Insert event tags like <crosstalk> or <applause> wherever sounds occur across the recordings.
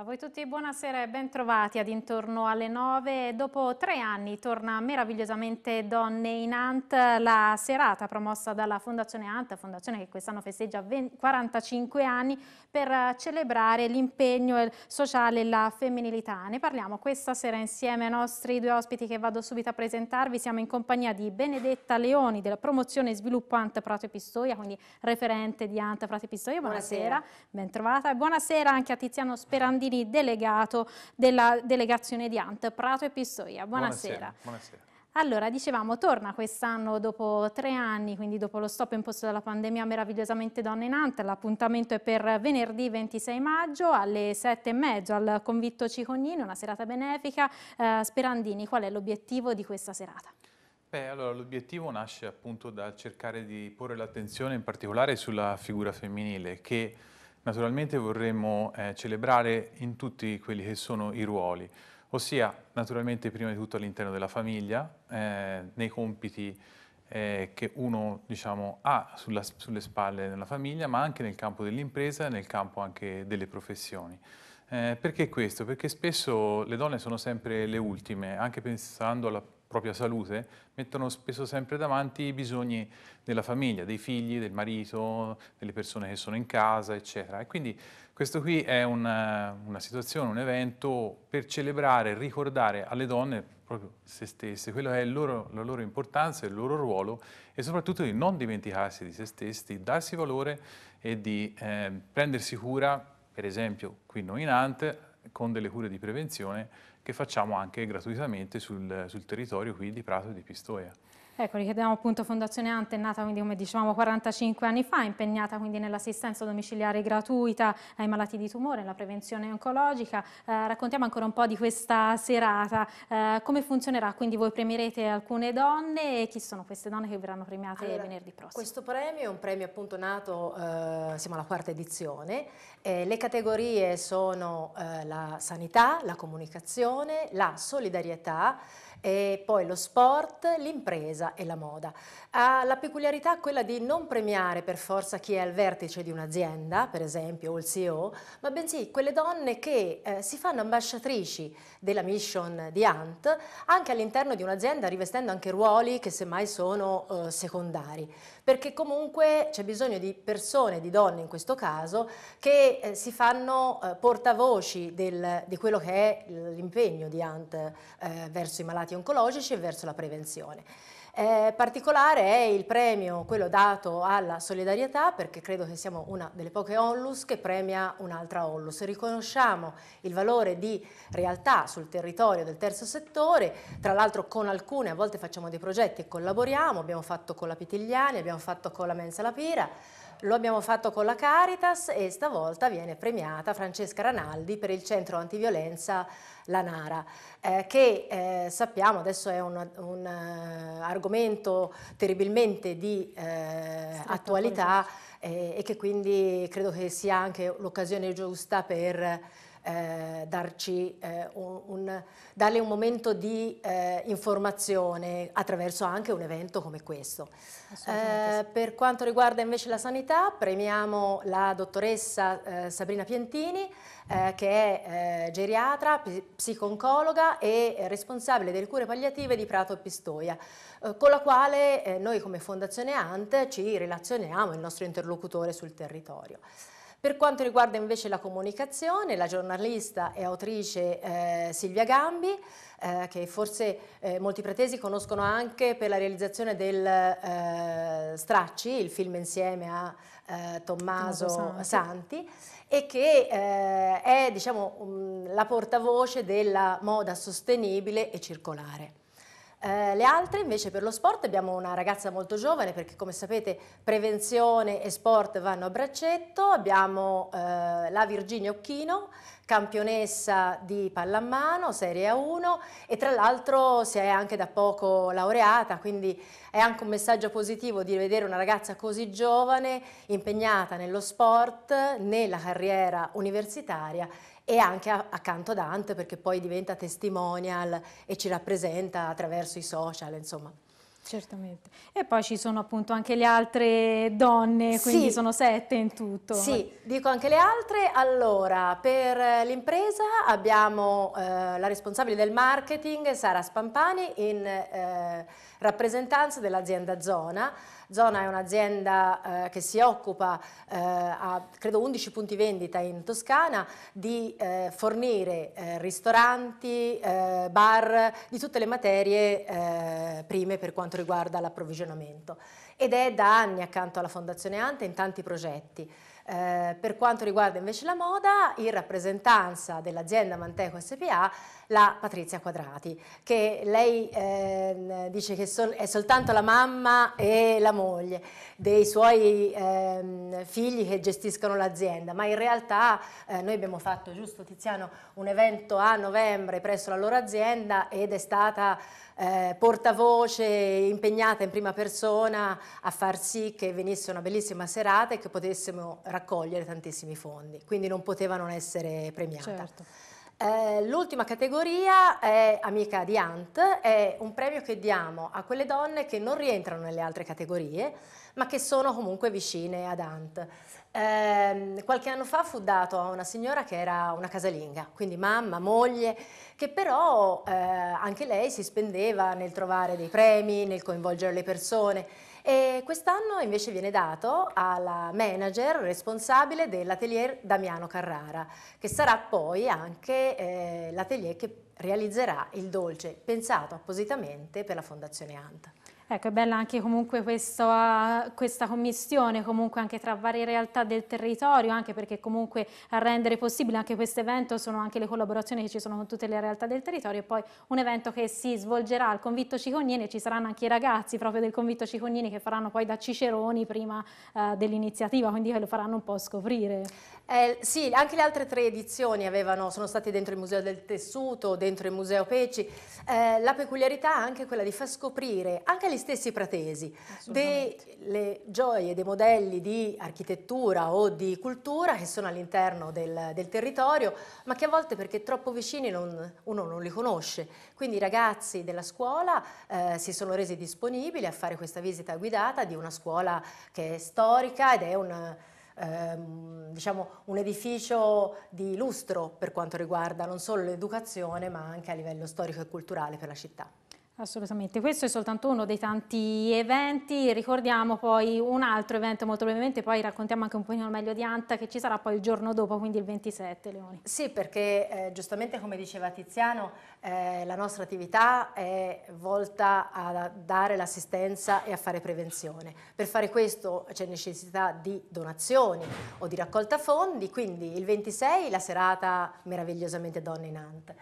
A voi tutti buonasera e bentrovati ad intorno alle 9. Dopo tre anni torna meravigliosamente Donne in Ant, la serata promossa dalla Fondazione Ant, fondazione che quest'anno festeggia 45 anni per celebrare l'impegno sociale e la femminilità. Ne parliamo questa sera insieme ai nostri due ospiti che vado subito a presentarvi. Siamo in compagnia di Benedetta Leoni della promozione e sviluppo Ant Prato e Pistoia, quindi referente di Ant Prato e Pistoia. Buonasera, buonasera. bentrovata e buonasera anche a Tiziano Sperandini Salvini, delegato della delegazione di ANT, Prato e Pistoia. Buonasera. buonasera. buonasera. Allora, dicevamo, torna quest'anno dopo tre anni, quindi dopo lo stop imposto dalla pandemia Meravigliosamente Donne in Ant. L'appuntamento è per venerdì 26 maggio alle sette e mezzo al Convitto Cicognino, una serata benefica. Eh, Sperandini, qual è l'obiettivo di questa serata? Beh, allora l'obiettivo nasce appunto dal cercare di porre l'attenzione in particolare sulla figura femminile che Naturalmente vorremmo eh, celebrare in tutti quelli che sono i ruoli, ossia naturalmente prima di tutto all'interno della famiglia, eh, nei compiti eh, che uno diciamo, ha sulla, sulle spalle della famiglia, ma anche nel campo dell'impresa e nel campo anche delle professioni. Eh, perché questo? Perché spesso le donne sono sempre le ultime, anche pensando alla propria salute, mettono spesso sempre davanti i bisogni della famiglia, dei figli, del marito, delle persone che sono in casa, eccetera. E quindi questo qui è una, una situazione, un evento per celebrare, ricordare alle donne proprio se stesse, quella è loro, la loro importanza, il loro ruolo e soprattutto di non dimenticarsi di se stessi, di darsi valore e di eh, prendersi cura, per esempio qui noi in Ante, con delle cure di prevenzione che facciamo anche gratuitamente sul, sul territorio qui di Prato e di Pistoia. Ecco, ricordiamo appunto Fondazione Ante è nata quindi come dicevamo 45 anni fa, impegnata quindi nell'assistenza domiciliare gratuita ai malati di tumore, nella prevenzione oncologica. Eh, raccontiamo ancora un po' di questa serata, eh, come funzionerà? Quindi voi premierete alcune donne e chi sono queste donne che verranno premiate allora, venerdì prossimo? Questo premio è un premio appunto nato, eh, siamo alla quarta edizione, eh, le categorie sono eh, la sanità, la comunicazione, la solidarietà e poi lo sport, l'impresa e la moda. Ha la peculiarità quella di non premiare per forza chi è al vertice di un'azienda, per esempio, o il CEO, ma bensì quelle donne che eh, si fanno ambasciatrici della mission di Ant anche all'interno di un'azienda rivestendo anche ruoli che semmai sono eh, secondari, perché comunque c'è bisogno di persone, di donne in questo caso, che eh, si fanno eh, portavoci del, di quello che è l'impegno di Ant eh, verso i malati oncologici e verso la prevenzione. Eh, particolare è il premio, quello dato alla solidarietà, perché credo che siamo una delle poche onlus che premia un'altra onlus. Riconosciamo il valore di realtà sul territorio del terzo settore, tra l'altro con alcune, a volte facciamo dei progetti e collaboriamo, abbiamo fatto con la Pitigliani, abbiamo fatto con la Mensa La Pira, lo abbiamo fatto con la Caritas e stavolta viene premiata Francesca Ranaldi per il centro antiviolenza La Nara, eh, che eh, sappiamo adesso è un, un uh, argomento terribilmente di uh, attualità eh, e che quindi credo che sia anche l'occasione giusta per eh, darci, eh, un, un, darle un momento di eh, informazione attraverso anche un evento come questo. Sì. Eh, per quanto riguarda invece la sanità, premiamo la dottoressa eh, Sabrina Pientini, eh, che è geriatra, psiconcologa e responsabile delle cure palliative di Prato e Pistoia, con la quale noi come Fondazione ANT ci relazioniamo, il nostro interlocutore sul territorio. Per quanto riguarda invece la comunicazione, la giornalista e autrice eh, Silvia Gambi, eh, che forse eh, molti pretesi conoscono anche per la realizzazione del eh, Stracci, il film insieme a eh, Tommaso, Tommaso, Santi, e che eh, è diciamo, um, la portavoce della moda sostenibile e circolare. Eh, le altre invece per lo sport abbiamo una ragazza molto giovane perché come sapete prevenzione e sport vanno a braccetto, abbiamo eh, la Virginia Occhino campionessa di pallamano, Serie A1 e tra l'altro si è anche da poco laureata, quindi è anche un messaggio positivo di vedere una ragazza così giovane impegnata nello sport, nella carriera universitaria e anche accanto a Dante perché poi diventa testimonial e ci rappresenta attraverso i social, insomma. Certamente. E poi ci sono appunto anche le altre donne, quindi sì. sono sette in tutto. Sì, dico anche le altre. Allora, per eh, l'impresa abbiamo eh, la responsabile del marketing, Sara Spampani, in eh, rappresentanza dell'azienda Zona. Zona è un'azienda eh, che si occupa, eh, a credo 11 punti vendita in Toscana, di eh, fornire eh, ristoranti, eh, bar, di tutte le materie eh, prime per quanto riguarda l'approvvigionamento. Ed è da anni accanto alla Fondazione Ante in tanti progetti. Eh, per quanto riguarda invece la moda, in rappresentanza dell'azienda Manteco SPA, la Patrizia Quadrati, che lei eh, dice che sol è soltanto la mamma e la moglie dei suoi eh, figli che gestiscono l'azienda, ma in realtà eh, noi abbiamo fatto, giusto Tiziano, un evento a novembre presso la loro azienda ed è stata eh, portavoce impegnata in prima persona a far sì che venisse una bellissima serata e che potessimo raccogliere tantissimi fondi, quindi non poteva non essere premiata. Certo. Eh, l'ultima categoria è Amica di Ant, è un premio che diamo a quelle donne che non rientrano nelle altre categorie, ma che sono comunque vicine ad Ant. Eh, qualche anno fa fu dato a una signora che era una casalinga, quindi mamma, moglie, che però eh, anche lei si spendeva nel trovare dei premi, nel coinvolgere le persone. E quest'anno invece viene dato alla manager responsabile dell'atelier Damiano Carrara, che sarà poi anche eh, l'atelier che realizzerà il dolce pensato appositamente per la Fondazione Anta. Ecco, è bella anche comunque questa, ah, questa commissione, comunque anche tra varie realtà del territorio, anche perché comunque a rendere possibile anche questo evento sono anche le collaborazioni che ci sono con tutte le realtà del territorio e poi un evento che si svolgerà al Convitto Cicognini e ci saranno anche i ragazzi proprio del Convitto Cicognini che faranno poi da Ciceroni prima eh, dell'iniziativa, quindi che lo faranno un po' scoprire. Eh, sì, anche le altre tre edizioni avevano, sono state dentro il Museo del Tessuto, dentro il Museo Peci. Eh, la peculiarità è anche quella di far scoprire anche gli stessi pratesi delle gioie, dei modelli di architettura o di cultura che sono all'interno del, del, territorio, ma che a volte perché troppo vicini non, uno non li conosce. Quindi i ragazzi della scuola eh, si sono resi disponibili a fare questa visita guidata di una scuola che è storica ed è un ehm, diciamo, un edificio di lustro per quanto riguarda non solo l'educazione ma anche a livello storico e culturale per la città. Assolutamente, questo è soltanto uno dei tanti eventi, ricordiamo poi un altro evento molto brevemente, poi raccontiamo anche un po' meglio di Anta che ci sarà poi il giorno dopo, quindi il 27 Leoni. Sì, perché eh, giustamente come diceva Tiziano, eh, la nostra attività è volta a dare l'assistenza e a fare prevenzione. Per fare questo c'è necessità di donazioni o di raccolta fondi, quindi il 26 la serata meravigliosamente donne in Anta.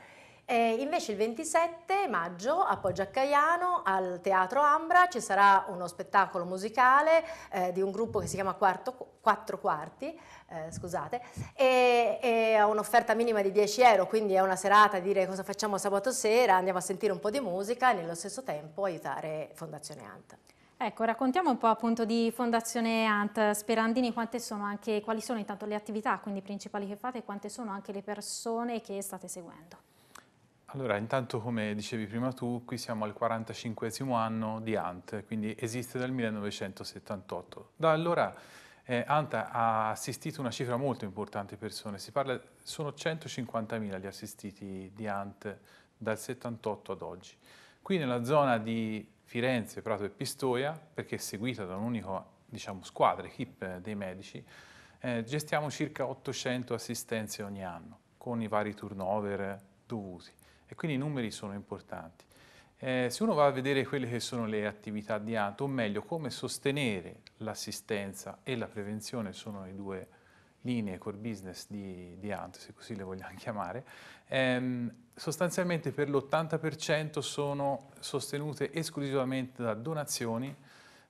E invece il 27 maggio a Poggia Caiano al Teatro Ambra ci sarà uno spettacolo musicale eh, di un gruppo che si chiama Quarto, Quattro Quarti, eh, scusate, e, e ha un'offerta minima di 10 euro, quindi è una serata a dire cosa facciamo sabato sera, andiamo a sentire un po' di musica e nello stesso tempo aiutare Fondazione Ant Ecco, raccontiamo un po' appunto di Fondazione Ant Sperandini, sono anche, quali sono intanto le attività quindi principali che fate e quante sono anche le persone che state seguendo? Allora, intanto come dicevi prima tu, qui siamo al 45 anno di ANT, quindi esiste dal 1978. Da allora eh, ANT ha assistito una cifra molto importante di persone, si parla, sono 150.000 gli assistiti di ANT dal 78 ad oggi. Qui nella zona di Firenze, Prato e Pistoia, perché è seguita da un'unica diciamo, squadra, equip eh, dei medici, eh, gestiamo circa 800 assistenze ogni anno, con i vari turnover dovuti e quindi i numeri sono importanti. Eh, se uno va a vedere quelle che sono le attività di ANT, o meglio come sostenere l'assistenza e la prevenzione sono le due linee core business di, di ANT, se così le vogliamo <laughs> chiamare, ehm, sostanzialmente per l'80% sono sostenute esclusivamente da donazioni,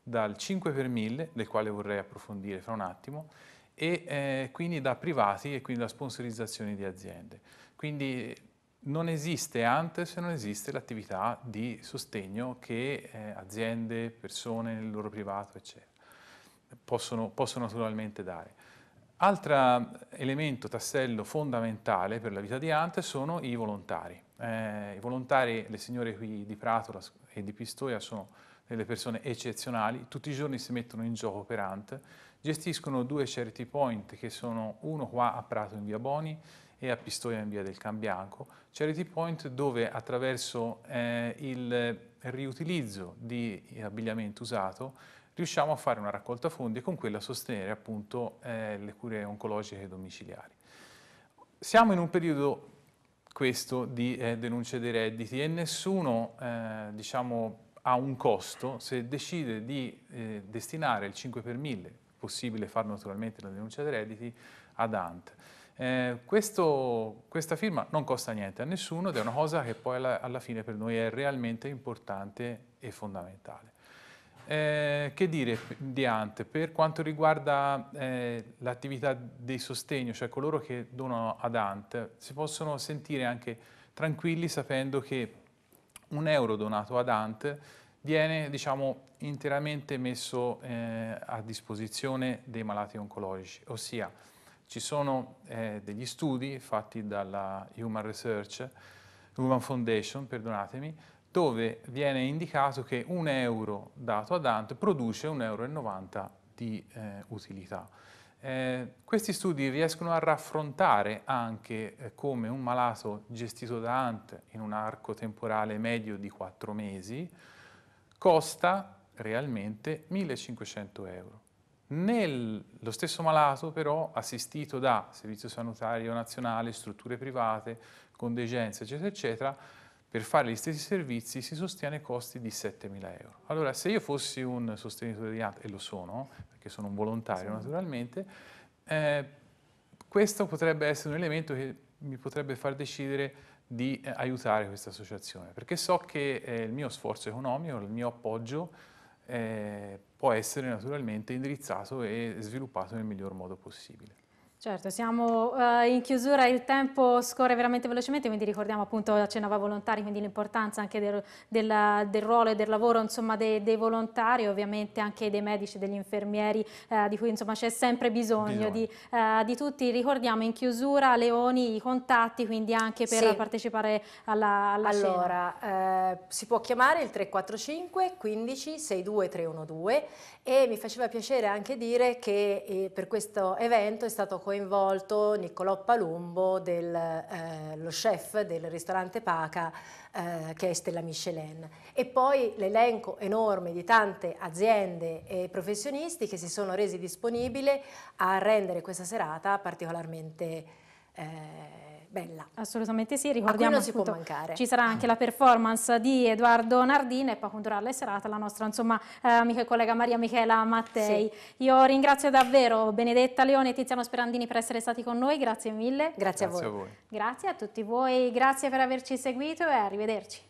dal 5 per 1000, del quale vorrei approfondire fra un attimo, e eh, quindi da privati e quindi da sponsorizzazioni di aziende. Quindi non esiste ante se non esiste l'attività di sostegno che eh, aziende, persone nel loro privato, eccetera, possono, possono naturalmente dare. Altro eh, elemento, tassello fondamentale per la vita di Ante sono i volontari. Eh, I volontari, le signore qui di Pratola e di Pistoia sono delle persone eccezionali, tutti i giorni si mettono in gioco per Ante, gestiscono due charity point che sono uno qua a Prato in via Boni e a Pistoia in via del Cambianco, charity point dove attraverso eh, il riutilizzo di abbigliamento usato riusciamo a fare una raccolta fondi e con quella sostenere appunto eh, le cure oncologiche domiciliari. Siamo in un periodo questo di eh, denunce dei redditi e nessuno eh, diciamo, ha un costo se decide di eh, destinare il 5 per 1000 possibile fare naturalmente la denuncia dei redditi, ad Ant. Eh, questo, questa firma non costa niente a nessuno ed è una cosa che poi alla, alla fine per noi è realmente importante e fondamentale. Eh, che dire di Ant? Per quanto riguarda eh, l'attività di sostegno, cioè coloro che donano ad Ant, si possono sentire anche tranquilli sapendo che un euro donato ad Ant viene diciamo, interamente messo eh, a disposizione dei malati oncologici, ossia ci sono eh, degli studi fatti dalla Human Research, Human Foundation, perdonatemi, dove viene indicato che un euro dato a Dante produce 1,90 euro di eh, utilità. Eh, questi studi riescono a raffrontare anche eh, come un malato gestito da Ant in un arco temporale medio di 4 mesi costa realmente 1500 euro. Nello stesso malato però, assistito da Servizio Sanitario Nazionale, strutture private, contingenze, eccetera, eccetera, per fare gli stessi servizi si sostiene costi di 7.000 euro. Allora, se io fossi un sostenitore di AT, e lo sono, perché sono un volontario sì. naturalmente, eh, questo potrebbe essere un elemento che mi potrebbe far decidere di eh, aiutare questa associazione, perché so che eh, il mio sforzo economico, il mio appoggio eh, può essere naturalmente indirizzato e sviluppato nel miglior modo possibile. Certo, siamo eh, in chiusura, il tempo scorre veramente velocemente, quindi ricordiamo appunto, accennava volontari, quindi l'importanza anche del, del, del, ruolo e del lavoro insomma, dei, dei, volontari, ovviamente anche dei medici, degli infermieri, eh, di cui c'è sempre bisogno, Di, eh, di, tutti. Ricordiamo in chiusura, Leoni, i contatti, quindi anche per sì. partecipare alla, alla Allora, eh, si può chiamare il 345 15 62 312 e mi faceva piacere anche dire che eh, per questo evento è stato coinvolto Niccolò Palumbo, del, eh, lo chef del ristorante Paca eh, che è Stella Michelin. E poi l'elenco enorme di tante aziende e professionisti che si sono resi disponibili a rendere questa serata particolarmente eh, bella. Assolutamente sì, ricordiamo che può mancare. Ci sarà anche la performance di Edoardo Nardini e poi condurrà la serata la nostra insomma, eh, amica e collega Maria Michela Mattei. Sì. Io ringrazio davvero Benedetta Leone e Tiziano Sperandini per essere stati con noi, grazie mille. Grazie, grazie a, voi. a voi. Grazie a tutti voi, grazie per averci seguito e arrivederci.